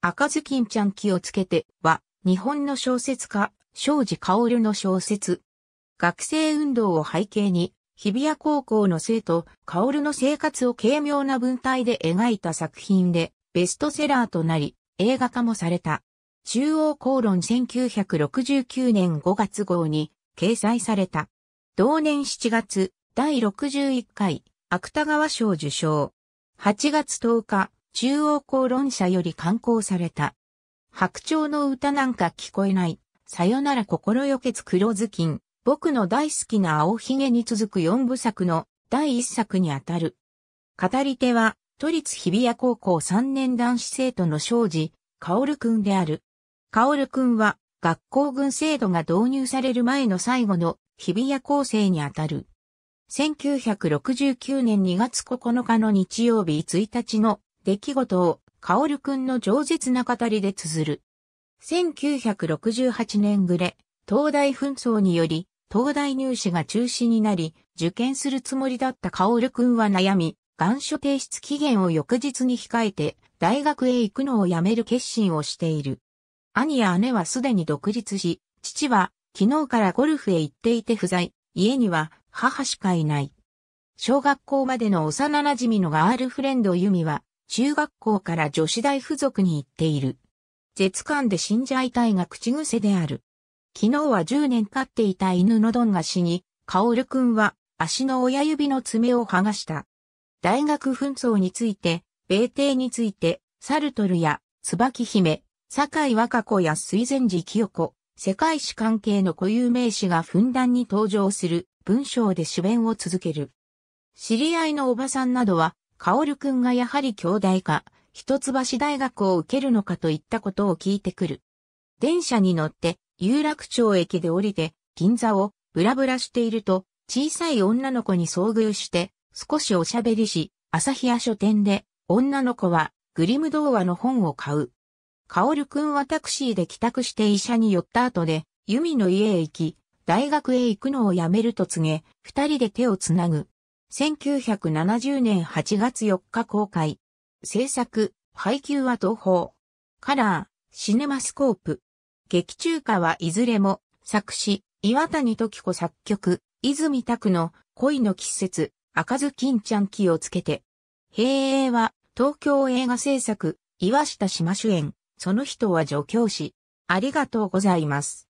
赤ずきんちゃん気をつけては、日本の小説家、庄司薫の小説。学生運動を背景に、日比谷高校の生徒、薫の生活を軽妙な文体で描いた作品で、ベストセラーとなり、映画化もされた。中央公論1969年5月号に掲載された。同年7月、第61回、芥川賞受賞。8月10日、中央公論者より刊行された。白鳥の歌なんか聞こえない。さよなら心よけつ黒ずきん。僕の大好きな青ひげに続く四部作の第一作にあたる。語り手は、都立日比谷高校三年男子生徒の庄司、カオルくんである。カオルくんは、学校軍制度が導入される前の最後の日比谷構成にあたる。1969年2月9日の日曜日1日の出来事を、カオルくんの饒舌な語りで綴る。1968年暮れ、東大紛争により、東大入試が中止になり、受験するつもりだったカオルくんは悩み、願書提出期限を翌日に控えて、大学へ行くのをやめる決心をしている。兄や姉はすでに独立し、父は昨日からゴルフへ行っていて不在、家には母しかいない。小学校までの幼馴染のガールフレンドユミは、中学校から女子大付属に行っている。絶感で死んじゃいたいが口癖である。昨日は10年飼っていた犬のドンが死に、カオルくんは足の親指の爪を剥がした。大学紛争について、米帝について、サルトルや、椿姫、酒井若子や水前寺清子、世界史関係の固有名詞がふんだんに登場する文章で主弁を続ける。知り合いのおばさんなどは、カルくんがやはり兄弟か、一橋大学を受けるのかといったことを聞いてくる。電車に乗って、有楽町駅で降りて、銀座をブラブラしていると、小さい女の子に遭遇して、少しおしゃべりし、朝日屋書店で、女の子は、グリム童話の本を買う。カオルくんはタクシーで帰宅して医者に寄った後で、ユミの家へ行き、大学へ行くのをやめると告げ、二人で手をつなぐ。1970年8月4日公開。制作、配給は東宝。カラー、シネマスコープ。劇中歌はいずれも、作詞、岩谷時子作曲、泉拓の恋の季節、赤ずきんちゃん気をつけて。平英は、東京映画制作、岩下島主演、その人は助教師。ありがとうございます。